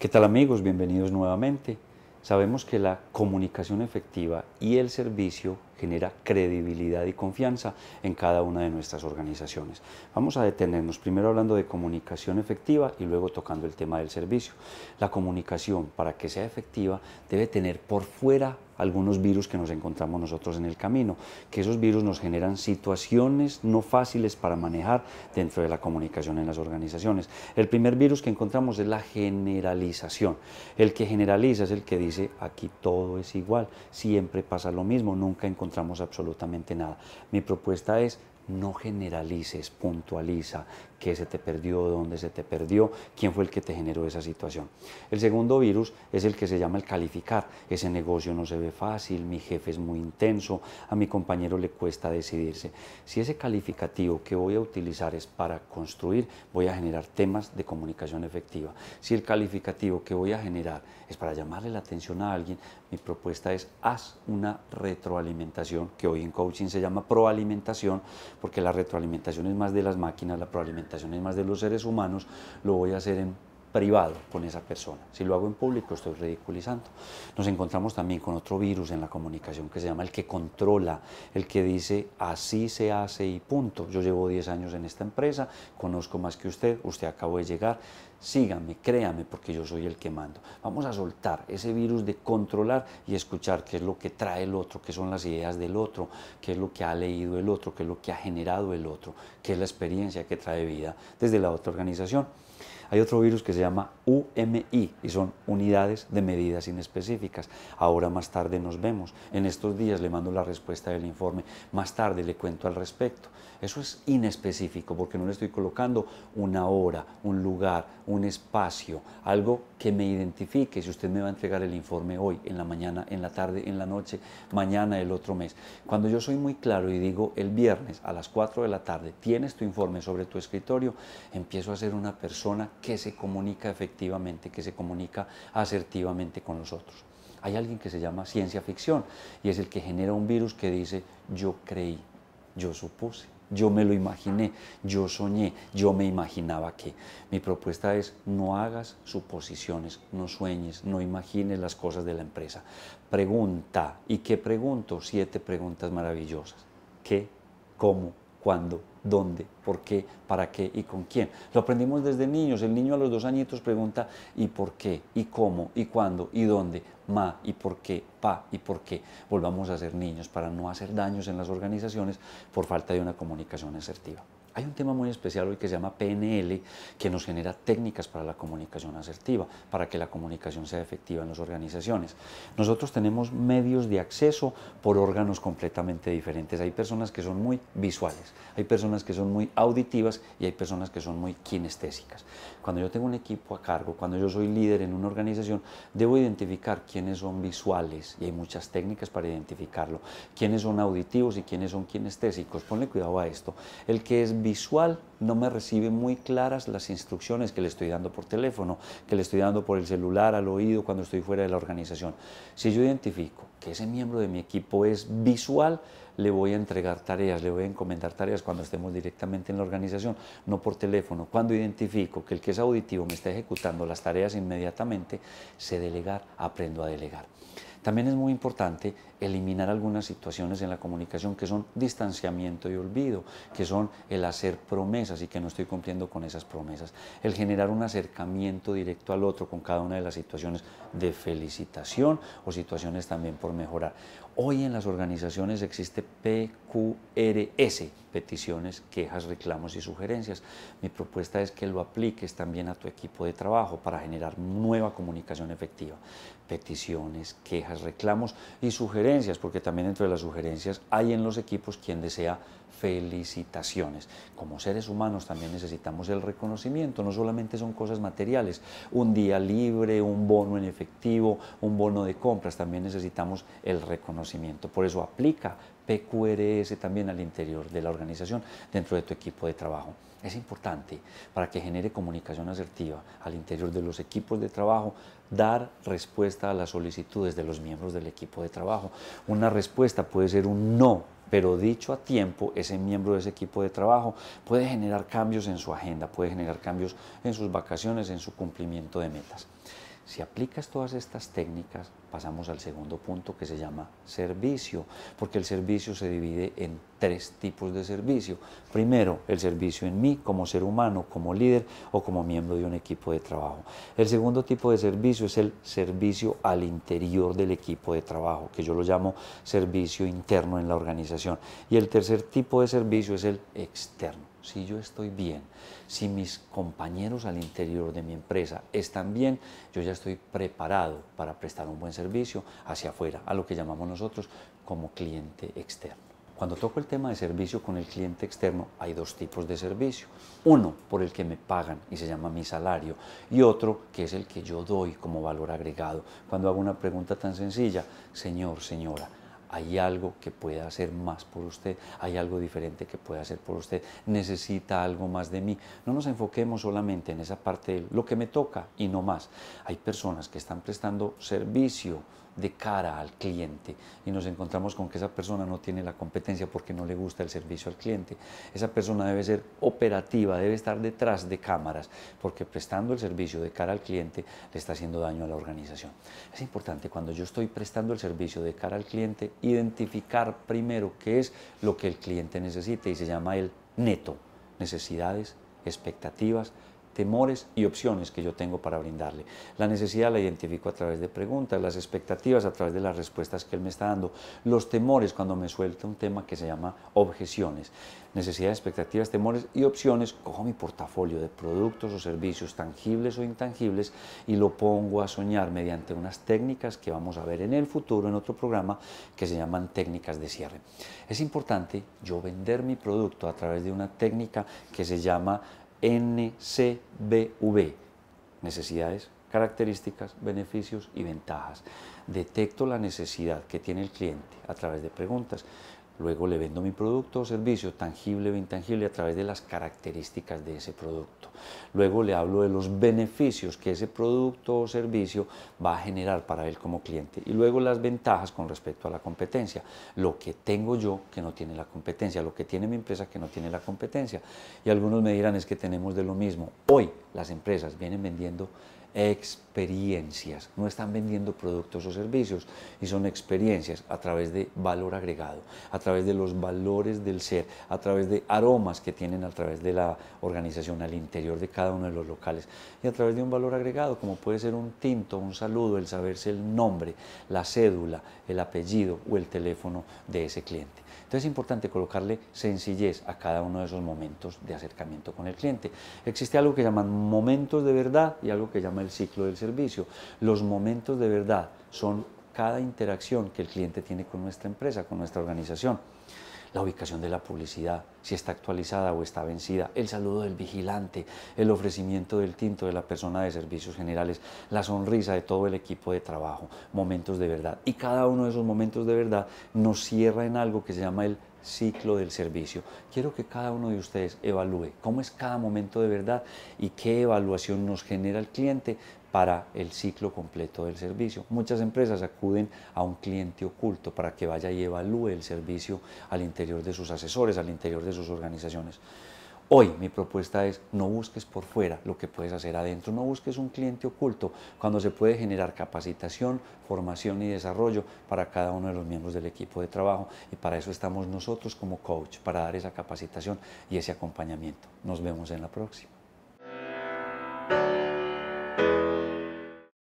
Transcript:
¿Qué tal amigos? Bienvenidos nuevamente. Sabemos que la comunicación efectiva y el servicio genera credibilidad y confianza en cada una de nuestras organizaciones. Vamos a detenernos primero hablando de comunicación efectiva y luego tocando el tema del servicio. La comunicación, para que sea efectiva, debe tener por fuera algunos virus que nos encontramos nosotros en el camino, que esos virus nos generan situaciones no fáciles para manejar dentro de la comunicación en las organizaciones. El primer virus que encontramos es la generalización. El que generaliza es el que dice aquí todo es igual, siempre pasa lo mismo, nunca encontramos encontramos absolutamente nada. Mi propuesta es no generalices, puntualiza qué se te perdió, dónde se te perdió, quién fue el que te generó esa situación. El segundo virus es el que se llama el calificar. Ese negocio no se ve fácil, mi jefe es muy intenso, a mi compañero le cuesta decidirse. Si ese calificativo que voy a utilizar es para construir, voy a generar temas de comunicación efectiva. Si el calificativo que voy a generar es para llamarle la atención a alguien, mi propuesta es haz una retroalimentación, que hoy en coaching se llama proalimentación, porque la retroalimentación es más de las máquinas, la proalimentación es más de los seres humanos, lo voy a hacer en privado con esa persona. Si lo hago en público estoy ridiculizando. Nos encontramos también con otro virus en la comunicación que se llama el que controla, el que dice así se hace y punto. Yo llevo 10 años en esta empresa, conozco más que usted, usted acabó de llegar, sígame, créame, porque yo soy el que mando. Vamos a soltar ese virus de controlar y escuchar qué es lo que trae el otro, qué son las ideas del otro, qué es lo que ha leído el otro, qué es lo que ha generado el otro, qué es la experiencia que trae vida desde la otra organización. Hay otro virus que se llama UMI y son unidades de medidas inespecíficas. Ahora más tarde nos vemos. En estos días le mando la respuesta del informe. Más tarde le cuento al respecto. Eso es inespecífico porque no le estoy colocando una hora, un lugar, un espacio, algo que me identifique, si usted me va a entregar el informe hoy, en la mañana, en la tarde, en la noche, mañana, el otro mes. Cuando yo soy muy claro y digo el viernes a las 4 de la tarde, tienes tu informe sobre tu escritorio, empiezo a ser una persona que se comunica efectivamente, que se comunica asertivamente con los otros. Hay alguien que se llama ciencia ficción y es el que genera un virus que dice yo creí, yo supuse yo me lo imaginé, yo soñé, yo me imaginaba que. Mi propuesta es no hagas suposiciones, no sueñes, no imagines las cosas de la empresa. Pregunta. ¿Y qué pregunto? Siete preguntas maravillosas. ¿Qué? ¿Cómo? ¿Cuándo? dónde, por qué, para qué y con quién. Lo aprendimos desde niños. El niño a los dos añitos pregunta ¿y por qué? ¿y cómo? ¿y cuándo? ¿y dónde? ma y por qué, pa y por qué. Volvamos a ser niños para no hacer daños en las organizaciones por falta de una comunicación asertiva. Hay un tema muy especial hoy que se llama PNL, que nos genera técnicas para la comunicación asertiva, para que la comunicación sea efectiva en las organizaciones. Nosotros tenemos medios de acceso por órganos completamente diferentes. Hay personas que son muy visuales, hay personas que son muy auditivas y hay personas que son muy kinestésicas. Cuando yo tengo un equipo a cargo, cuando yo soy líder en una organización, debo identificar quiénes son visuales y hay muchas técnicas para identificarlo, quiénes son auditivos y quiénes son kinestésicos. Ponle cuidado a esto. El que es visual visual no me recibe muy claras las instrucciones que le estoy dando por teléfono, que le estoy dando por el celular, al oído, cuando estoy fuera de la organización. Si yo identifico que ese miembro de mi equipo es visual, le voy a entregar tareas, le voy a encomendar tareas cuando estemos directamente en la organización, no por teléfono. Cuando identifico que el que es auditivo me está ejecutando las tareas inmediatamente, sé delegar, aprendo a delegar. También es muy importante eliminar algunas situaciones en la comunicación que son distanciamiento y olvido, que son el hacer promesas y que no estoy cumpliendo con esas promesas, el generar un acercamiento directo al otro con cada una de las situaciones de felicitación o situaciones también por mejorar. Hoy en las organizaciones existe PQRS, peticiones, quejas, reclamos y sugerencias. Mi propuesta es que lo apliques también a tu equipo de trabajo para generar nueva comunicación efectiva. Peticiones, quejas, reclamos y sugerencias, porque también entre las sugerencias hay en los equipos quien desea felicitaciones. Como seres humanos también necesitamos el reconocimiento, no solamente son cosas materiales, un día libre, un bono en efectivo, un bono de compras, también necesitamos el reconocimiento. Por eso aplica PQRS también al interior de la organización, dentro de tu equipo de trabajo. Es importante para que genere comunicación asertiva al interior de los equipos de trabajo, dar respuesta a las solicitudes de los miembros del equipo de trabajo. Una respuesta puede ser un no pero dicho a tiempo, ese miembro de ese equipo de trabajo puede generar cambios en su agenda, puede generar cambios en sus vacaciones, en su cumplimiento de metas. Si aplicas todas estas técnicas, pasamos al segundo punto que se llama servicio, porque el servicio se divide en tres tipos de servicio. Primero, el servicio en mí como ser humano, como líder o como miembro de un equipo de trabajo. El segundo tipo de servicio es el servicio al interior del equipo de trabajo, que yo lo llamo servicio interno en la organización. Y el tercer tipo de servicio es el externo si yo estoy bien, si mis compañeros al interior de mi empresa están bien, yo ya estoy preparado para prestar un buen servicio servicio hacia afuera, a lo que llamamos nosotros como cliente externo. Cuando toco el tema de servicio con el cliente externo, hay dos tipos de servicio. Uno por el que me pagan y se llama mi salario y otro que es el que yo doy como valor agregado. Cuando hago una pregunta tan sencilla, señor, señora, hay algo que pueda hacer más por usted, hay algo diferente que pueda hacer por usted, necesita algo más de mí. No nos enfoquemos solamente en esa parte de lo que me toca y no más. Hay personas que están prestando servicio de cara al cliente y nos encontramos con que esa persona no tiene la competencia porque no le gusta el servicio al cliente. Esa persona debe ser operativa, debe estar detrás de cámaras porque prestando el servicio de cara al cliente le está haciendo daño a la organización. Es importante cuando yo estoy prestando el servicio de cara al cliente identificar primero qué es lo que el cliente necesita y se llama el neto, necesidades, expectativas, temores y opciones que yo tengo para brindarle. La necesidad la identifico a través de preguntas, las expectativas a través de las respuestas que él me está dando, los temores cuando me suelta un tema que se llama objeciones. Necesidades, expectativas, temores y opciones, cojo mi portafolio de productos o servicios tangibles o intangibles y lo pongo a soñar mediante unas técnicas que vamos a ver en el futuro en otro programa que se llaman técnicas de cierre. Es importante yo vender mi producto a través de una técnica que se llama NCBV, necesidades, características, beneficios y ventajas. Detecto la necesidad que tiene el cliente a través de preguntas. Luego le vendo mi producto o servicio, tangible o intangible, a través de las características de ese producto. Luego le hablo de los beneficios que ese producto o servicio va a generar para él como cliente. Y luego las ventajas con respecto a la competencia. Lo que tengo yo que no tiene la competencia, lo que tiene mi empresa que no tiene la competencia. Y algunos me dirán es que tenemos de lo mismo. Hoy las empresas vienen vendiendo experiencias. No están vendiendo productos o servicios y son experiencias a través de valor agregado, a través de los valores del ser, a través de aromas que tienen a través de la organización al interior de cada uno de los locales y a través de un valor agregado como puede ser un tinto, un saludo, el saberse el nombre, la cédula, el apellido o el teléfono de ese cliente. Entonces es importante colocarle sencillez a cada uno de esos momentos de acercamiento con el cliente. Existe algo que llaman momentos de verdad y algo que llama el ciclo del servicio. Los momentos de verdad son cada interacción que el cliente tiene con nuestra empresa, con nuestra organización la ubicación de la publicidad, si está actualizada o está vencida, el saludo del vigilante, el ofrecimiento del tinto de la persona de servicios generales, la sonrisa de todo el equipo de trabajo, momentos de verdad. Y cada uno de esos momentos de verdad nos cierra en algo que se llama el ciclo del servicio. Quiero que cada uno de ustedes evalúe cómo es cada momento de verdad y qué evaluación nos genera el cliente para el ciclo completo del servicio. Muchas empresas acuden a un cliente oculto para que vaya y evalúe el servicio al interior de sus asesores, al interior de sus organizaciones. Hoy mi propuesta es no busques por fuera lo que puedes hacer adentro, no busques un cliente oculto cuando se puede generar capacitación, formación y desarrollo para cada uno de los miembros del equipo de trabajo y para eso estamos nosotros como coach, para dar esa capacitación y ese acompañamiento. Nos vemos en la próxima.